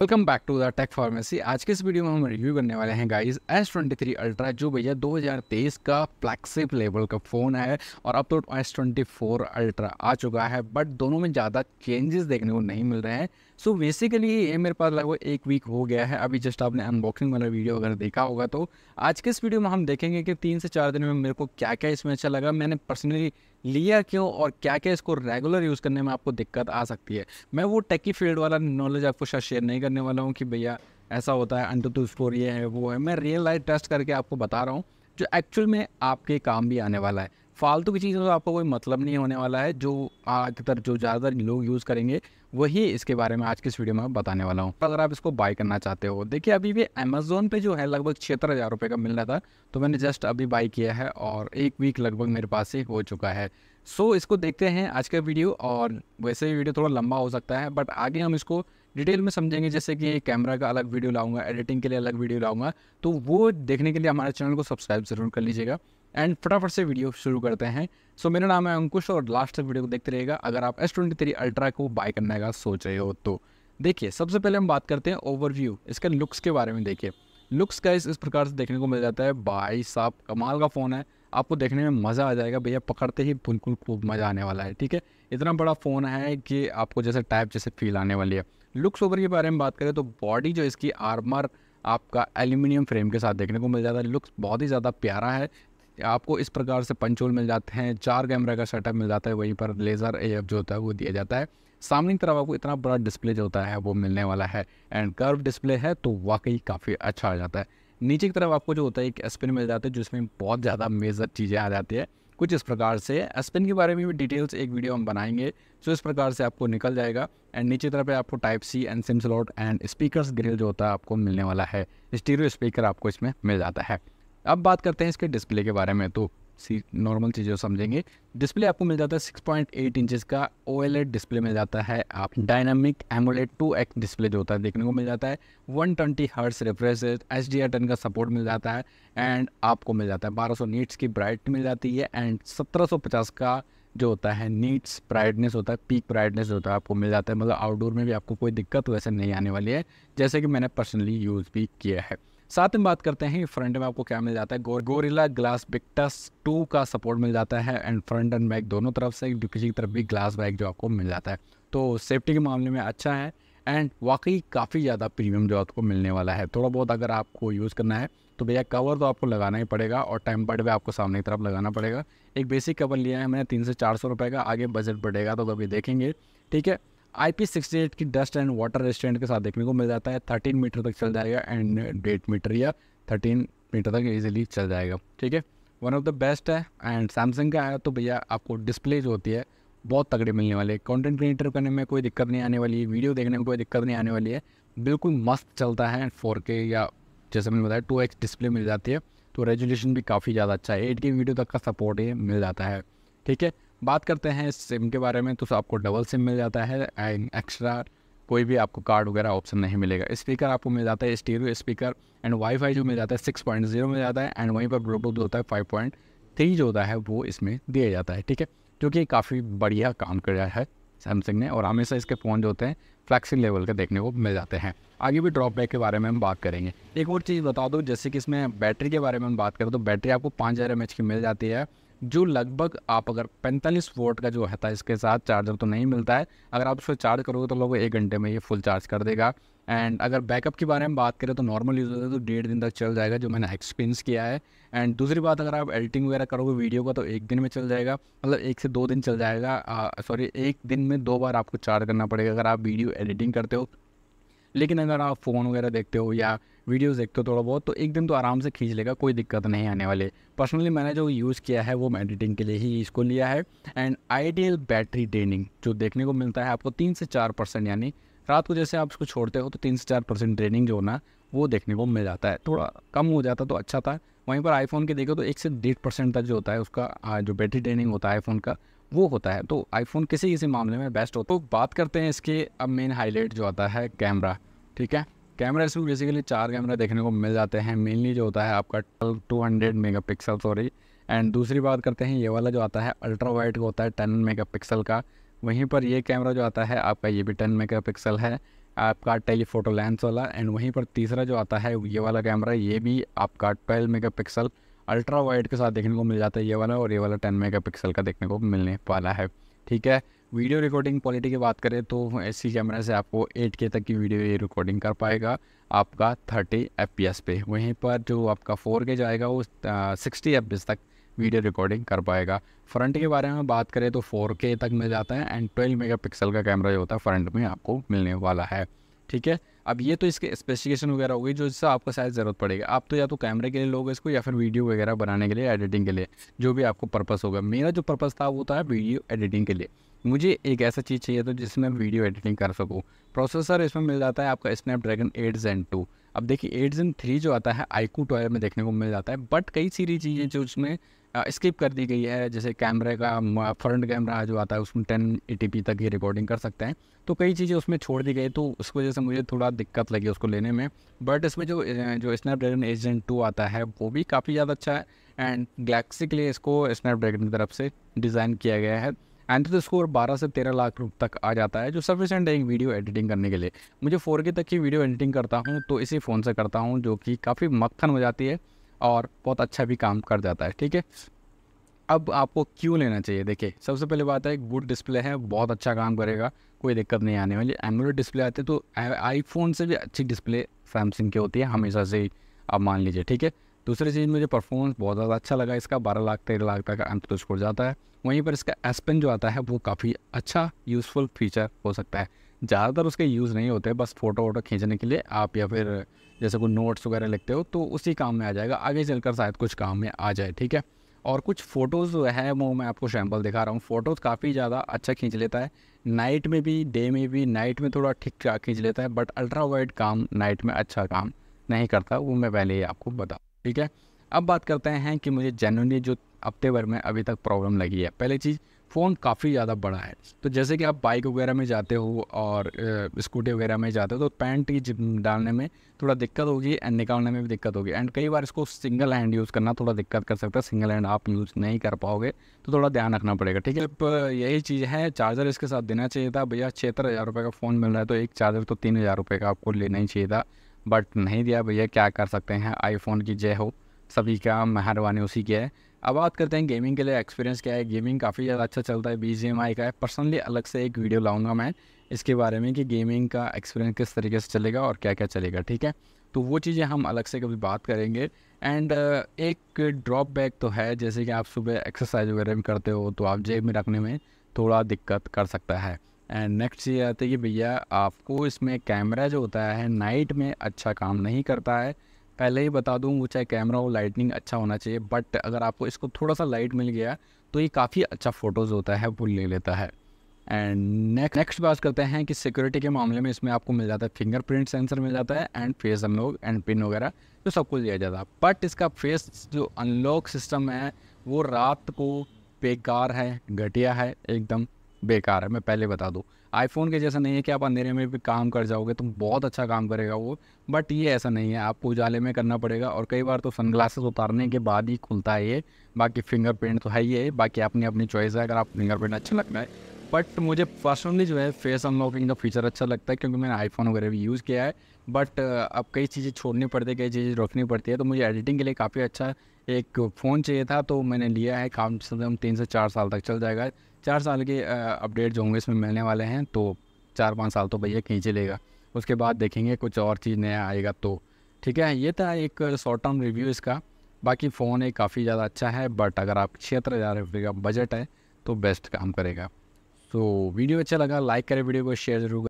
welcome back to the tech pharmacy आज के इस वीडियो में हम रिव्यू करने वाले हैं गाइस थ्री अल्ट्रा जो भैया 2023 का फ्लैक्सिप लेवल का फ़ोन है और अब तो एस ट्वेंटी फोर अल्ट्रा आ चुका है बट दोनों में ज़्यादा चेंजेस देखने को नहीं मिल रहे हैं सो बेसिकली ये मेरे पास लगभग एक वीक हो गया है अभी जस्ट आपने अनबॉक्सिंग वाला वीडियो अगर देखा होगा तो आज के इस वीडियो में हम देखेंगे कि तीन से चार दिन में मेरे को क्या क्या इसमें अच्छा लगा मैंने पर्सनली लिया क्यों और क्या क्या इसको रेगुलर यूज़ करने में आपको दिक्कत आ सकती है मैं वो टेक्की फील्ड वाला नॉलेज आपको शायद शेयर नहीं करने वाला हूँ कि भैया ऐसा होता है अंडर टू स्टोर ये है वो है मैं रियल लाइफ टेस्ट करके आपको बता रहा हूँ जो एक्चुअल में आपके काम भी आने वाला है फालतू की चीज़ों का आपको कोई मतलब नहीं होने वाला है जो अधिकतर जो ज़्यादातर लोग यूज़ करेंगे वही इसके बारे में आज के इस वीडियो में बताने वाला हूँ अगर आप इसको बाय करना चाहते हो देखिए अभी भी अमेजोन पे जो है लगभग छिहत्तर हज़ार रुपये का मिल रहा था तो मैंने जस्ट अभी बाई किया है और एक वीक लगभग मेरे पास से हो चुका है सो so, इसको देखते हैं आज का वीडियो और वैसे भी वीडियो थोड़ा लंबा हो सकता है बट आगे हम इसको डिटेल में समझेंगे जैसे कि कैमरा का अलग वीडियो लाऊंगा एडिटिंग के लिए अलग वीडियो लाऊंगा तो वो देखने के लिए हमारे चैनल को सब्सक्राइब जरूर कर लीजिएगा एंड फटाफट से वीडियो शुरू करते हैं सो so, मेरा नाम है अंकुश और लास्ट तक वीडियो को देखते रहेगा अगर आप एस ट्वेंटी थ्री अल्ट्रा को बाय करने का सोच रहे हो तो देखिए सबसे पहले हम बात करते हैं ओवरव्यू इसके लुक्स के बारे में देखिए लुक्स का इस प्रकार से देखने को मिल जाता है बाई साहब कमाल का फ़ोन है आपको देखने में मज़ा आ जाएगा भैया पकड़ते ही बिल्कुल खूब मज़ा आने वाला है ठीक है इतना बड़ा फ़ोन है कि आपको जैसे टाइप जैसे फील आने वाली है लुक्स ओवर के बारे में बात करें तो बॉडी जो इसकी आर्मर आपका एल्यूमिनियम फ्रेम के साथ देखने को मिल जाता है लुक्स बहुत ही ज़्यादा प्यारा है आपको इस प्रकार से पंचोल मिल जाते हैं चार कैमरे का सेटअप मिल जाता है वहीं पर लेज़र एफ जो होता है वो दिया जाता है सामने की तरफ आपको इतना बड़ा डिस्प्ले जो होता है वो मिलने वाला है एंड कर्व डिस्प्ले है तो वाकई काफ़ी अच्छा आ जाता है नीचे की तरफ आपको जो होता है एक स्पिन मिल जाता है जिसमें बहुत ज़्यादा मेजर चीज़ें आ जाती है कुछ इस प्रकार से स्पिन के बारे में भी डिटेल्स एक वीडियो हम बनाएंगे सो इस प्रकार से आपको निकल जाएगा एंड नीचे तरफ आपको type C and SIM slot and speaker grill जो होता है आपको मिलने वाला है स्टीरियो स्पीकर आपको इसमें मिल जाता है अब बात करते हैं इसके डिस्प्ले के बारे में तो सी नॉर्मल चीज़ें समझेंगे डिस्प्ले आपको मिल जाता है 6.8 पॉइंट इंचज़ का ओ डिस्प्ले मिल जाता है आप डायनामिक एमोलेट एक्स डिस्प्ले जो होता है देखने को मिल जाता है 120 twenty hertz refresh H D का सपोर्ट मिल जाता है एंड आपको मिल जाता है 1200 सौ नीट्स की ब्राइट मिल जाती है एंड 1750 का जो होता है नीट्स ब्राइटनेस होता है पीक ब्राइटनेस होता है आपको मिल जाता है मतलब आउटडोर में भी आपको कोई दिक्कत वैसे नहीं आने वाली है जैसे कि मैंने पर्सनली यूज़ भी किया है साथ में बात करते हैं फ्रंट में आपको क्या मिल जाता है go, Gorilla Glass Victus two का सपोर्ट मिल जाता है एंड फ्रंट एंड बैक दोनों तरफ से किसी तरफ भी ग्लास बैक जो आपको मिल जाता है तो सेफ्टी के मामले में अच्छा है एंड वाकई काफ़ी ज़्यादा प्रीमियम जो आपको मिलने वाला है थोड़ा बहुत अगर आपको यूज़ करना है तो भैया कवर तो आपको लगाना ही पड़ेगा और टाइम बर्ड भी आपको सामने की तरफ लगाना पड़ेगा एक बेसिक कवर लिया है मैंने तीन से चार सौ रुपये का आगे बजट बढ़ेगा तो कभी देखेंगे ठीक है आई पी सिक्सटी एट की डस्ट एंड वाटर रेस्टोरेंट के साथ देखने को मिल जाता है थर्टीन मीटर तक चल जाएगा एंड डेट मीटर या थर्टीन मीटर तक ईजिली चल जाएगा ठीक है वन ऑफ द बेस्ट है एंड सैमसंग का आया तो भैया आपको डिस्प्ले जो होती है बहुत तगड़े मिलने वाले हैं कंटेंट क्रिएटर करने में कोई दिक्कत नहीं आने वाली है वीडियो देखने में कोई दिक्कत नहीं आने वाली है बिल्कुल मस्त चलता है फोर के या जैसे मैंने बताया टू एक्स डिस्प्ले मिल जाती है तो रेजोल्यूशन भी काफ़ी ज़्यादा अच्छा है एट के वीडियो तक का सपोर्ट ये मिल जाता है ठीक है बात करते हैं सिम के बारे में तो आपको डबल सिम मिल जाता है एंड एक्स्ट्रा कोई भी आपको कार्ड वगैरह ऑप्शन नहीं मिलेगा स्पीकर आपको मिल जाता है स्टीरियो स्पीकर एंड वाईफाई जो मिल जाता है सिक्स पॉइंट जीरो मिल जाता है एंड वहीं पर ब्लूटूथ जो होता है फाइव पॉइंट थ्री जो होता है वो इसमें दिया जाता है ठीक है जो कि काफ़ी बढ़िया काम कर रहा है सैमसंग ने और हमेशा इसके फ़ोन जो होते हैं फ्लैक्सी लेवल के देखने को मिल जाते हैं आगे भी ड्रॉपबैक के बारे में हम बात करेंगे एक और चीज़ बता दो जैसे कि इसमें बैटरी के बारे में हम बात करें तो बैटरी आपको पाँच हज़ार एम की मिल जाती है जो लगभग आप अगर पैंतालीस वोट का जो है है इसके साथ चार्जर तो नहीं मिलता है अगर आप उसको चार्ज करोगे तो लोग एक घंटे में ये फुल चार्ज कर देगा एंड अगर बैकअप के बारे में बात करें तो नॉर्मल यूज़ होता तो डेढ़ दिन तक चल जाएगा जो मैंने एक्सपीरियंस किया है एंड दूसरी बात अगर आप एडिटिंग वगैरह करोगे वीडियो का तो एक दिन में चल जाएगा मतलब एक से दो दिन चल जाएगा सॉरी एक दिन में दो बार आपको चार्ज करना पड़ेगा अगर आप वीडियो एडिटिंग करते हो लेकिन अगर आप फ़ोन वगैरह देखते हो या वीडियोस देखते हो थोड़ा बहुत तो एक दिन तो आराम से खींच लेगा कोई दिक्कत नहीं आने वाले पर्सनली मैंने जो यूज़ किया है वो एडिटिंग के लिए ही इसको लिया है एंड आइडियल बैटरी ड्रेनिंग जो देखने को मिलता है आपको तीन से चार परसेंट यानी रात को जैसे आप उसको छोड़ते हो तो तीन से चार परसेंट ड्रेनिंग जो होना वो देखने को मिल जाता है थोड़ा कम हो जाता तो अच्छा था वहीं पर आईफोन के देखो तो एक से डेढ़ परसेंट तक जो होता है उसका जो बैटरी ड्रेनिंग होता है आईफोन का वो होता है तो आईफोन किसी किसी मामले में बेस्ट होता है तो बात करते हैं इसके अब मेन हाईलाइट जो आता है कैमरा ठीक है कैमरा इसमें बेसिकली चार कैमरा देखने को मिल जाते हैं मेनली जो होता है आपका twelve two hundred megapixel sorry and दूसरी बात करते हैं ये वाला जो आता है अल्ट्रा वाइड का होता है टेन मेगा पिक्सल का वहीं पर ये कैमरा जो आता है आपका ये भी टेन मेगा पिक्सल है आपका टेलीफोटो लेंस वाला एंड वहीं पर तीसरा जो आता है ये वाला कैमरा ये भी आपका twelve megapixel ultra wide के साथ देखने को मिल जाता है ये वाला और ये वाला टेन मेगा पिक्सल का देखने को मिलने वाला है ठीक है वीडियो रिकॉर्डिंग क्वालिटी की बात करें तो ऐसी कैमरा से आपको 8K तक की वीडियो ये रिकॉर्डिंग कर पाएगा आपका 30 एफ पे वहीं पर जो आपका 4K जाएगा वो सिक्सटी एफ तक वीडियो रिकॉर्डिंग कर पाएगा फ्रंट के बारे में बात करें तो 4K तक मिल जाता है एंड 12 मेगापिक्सल का कैमरा जो होता है फ्रंट में आपको मिलने वाला है ठीक है अब ये तो इसके स्पेसिफिकेशन वगैरह होगी जो जिससे आपको शायद ज़रूरत पड़ेगी आप तो या तो कैमरे के लिए लोग इसको या फिर वीडियो वगैरह बनाने के लिए एडिटिंग के लिए जो भी आपको पर्पस होगा मेरा जो पर्पस था वो था वीडियो एडिटिंग के लिए मुझे एक ऐसा चीज़ चाहिए तो जिसमें मैं वीडियो एडिटिंग कर सकूँ प्रोसेसर इसमें मिल जाता है आपका स्नैपड्रैगन एट जैन टू अब देखिए एट जेन थ्री जो आता है आईकू टॉयर में देखने को मिल जाता है बट कई सीरी चीज़ें जो उसमें स्किप कर दी गई है जैसे कैमरे का फ्रंट कैमरा जो आता है उसमें टेन एटीपी तक ही रिकॉर्डिंग कर सकते हैं तो कई चीज़ें उसमें छोड़ दी गई तो उस वजह से मुझे थोड़ा दिक्कत लगी उसको लेने में बट इसमें जो जो स्नैपड्रैगन जेन टू आता है वो भी काफ़ी ज़्यादा अच्छा है एंड गलेक्सी के लिए इसको स्नैपड्रैगन की तरफ से डिज़ाइन किया गया है एंथ तो स्कोर बारह से तेरह लाख रुपये तक आ जाता है जो सफिशेंट है एक वीडियो एडिटिंग करने के लिए मुझे फोर तक की वीडियो एडिटिंग करता हूँ तो इसी फ़ोन से करता हूँ जो कि काफ़ी मक्खन हो जाती है और बहुत अच्छा भी काम कर जाता है ठीक है अब आपको क्यों लेना चाहिए देखिए सबसे पहले बात है एक वुड डिस्प्ले है बहुत अच्छा काम करेगा कोई दिक्कत नहीं आने वाली एमोलेड डिस्प्ले आते तो आईफोन से भी अच्छी डिस्प्ले सैमसंग की होती है हमेशा से ही आप मान लीजिए ठीक है दूसरी चीज़ मुझे परफॉर्मेंस बहुत ज़्यादा अच्छा लगा इसका बारह लाख तेरह लाख तक अंत तो स्कोर जाता है वहीं पर इसका एसपेन जो आता है वो काफ़ी अच्छा यूज़फुल फीचर हो सकता है ज़्यादातर उसके यूज़ नहीं होते बस फ़ोटो वोटो खींचने के लिए आप या फिर जैसे कोई नोट्स वगैरह लिखते हो तो उसी काम में आ जाएगा आगे चलकर शायद कुछ काम में आ जाए ठीक है और कुछ फ़ोटोज़ है वो मैं आपको सैम्पल दिखा रहा हूँ फ़ोटोज़ काफ़ी ज़्यादा अच्छा खींच लेता है नाइट में भी डे में भी नाइट में थोड़ा ठीक ठाक खींच लेता है बट अल्ट्रा वाइड काम नाइट में अच्छा काम नहीं करता वो मैं पहले ही आपको बता ठीक है अब बात करते हैं कि मुझे जेनली जो हफ्ते भर में अभी तक प्रॉब्लम लगी है पहली चीज़ फ़ोन काफ़ी ज़्यादा बड़ा है तो जैसे कि आप बाइक वगैरह में जाते हो और स्कूटी वगैरह में जाते हो तो पैंट की डालने में थोड़ा दिक्कत होगी एंड निकालने में भी दिक्कत होगी एंड कई बार इसको सिंगल हैंड यूज़ करना थोड़ा दिक्कत कर सकता है सिंगल हैंड आप यूज़ नहीं कर पाओगे तो थोड़ा ध्यान रखना पड़ेगा ठीक है यही चीज़ है चार्जर इसके साथ देना चाहिए था भैया छिहत्तर हज़ार रुपये का फ़ोन मिल रहा है तो एक चार्जर तो तीन हज़ार रुपये का आपको लेना ही चाहिए था बट नहीं दिया भैया क्या कर सकते हैं आईफोन की जय हो सभी का मेहरबानी उसी की है अब बात करते हैं गेमिंग के लिए एक्सपीरियंस क्या है गेमिंग काफ़ी ज़्यादा अच्छा चलता है बी का है पर्सनली अलग से एक वीडियो लाऊंगा मैं इसके बारे में कि गेमिंग का एक्सपीरियंस किस तरीके से चलेगा और क्या क्या चलेगा ठीक है तो वो चीज़ें हम अलग से कभी बात करेंगे एंड uh, एक ड्रॉपबैक तो है जैसे कि आप सुबह एक्सरसाइज वगैरह करते हो तो आप जेब में रखने में थोड़ा दिक्कत कर सकता है एंड नेक्स्ट आती है कि भैया आपको इसमें कैमरा जो होता है नाइट में अच्छा काम नहीं करता है पहले ही बता दूँ वो चाहे कैमरा हो लाइटनिंग अच्छा होना चाहिए बट अगर आपको इसको थोड़ा सा लाइट मिल गया तो ये काफ़ी अच्छा फ़ोटोज़ होता है वो ले लेता है एंड नेक्स्ट नेक्स्ट बात करते हैं कि सिक्योरिटी के मामले में इसमें आपको मिल जाता है फिंगरप्रिंट सेंसर मिल जाता है and face unlock and pin वगैरह तो सब कुछ दिया जाता है बट इसका फेस जो अनलॉक सिस्टम है वो रात को बेकार है घटिया है एकदम बेकार है मैं पहले बता दूँ आईफोन के जैसा नहीं है कि आप अंधेरे में भी काम कर जाओगे तुम बहुत अच्छा काम करेगा वो बट ये ऐसा नहीं है आपको उजाले में करना पड़ेगा और कई बार तो सनग्लासेस उतारने के बाद ही खुलता है ये बाकी फिंगरप्रिंट तो है ही है बाकी अपनी अपनी चॉइस है अगर आप फिंगरप्रिंट अच्छा लगता है बट मुझे पर्सनली जो है फेस अनलॉकिंग का फीचर अच्छा लगता है क्योंकि मैंने आईफोन वगैरह भी यूज़ किया है बट uh, अब कई चीज़ें छोड़नी पड़ती है कई चीज़ें रोकनी पड़ती है तो मुझे एडिटिंग के लिए काफ़ी अच्छा एक फ़ोन चाहिए था तो मैंने लिया है काम से कम तीन से चार साल तक चल जाएगा चार साल के अपडेट जो होंगे इसमें मिलने वाले हैं तो चार पाँच साल तो भैया खींच लेगा उसके बाद देखेंगे कुछ और चीज़ नया आएगा तो ठीक है ये था एक शॉर्ट टर्म रिव्यू इसका बाकी फ़ोन एक काफ़ी ज़्यादा अच्छा है बट अगर आप छिहत्तर हज़ार रुपये का बजट है तो बेस्ट काम करेगा तो वीडियो अच्छा लगा लाइक करें वीडियो को शेयर जरूर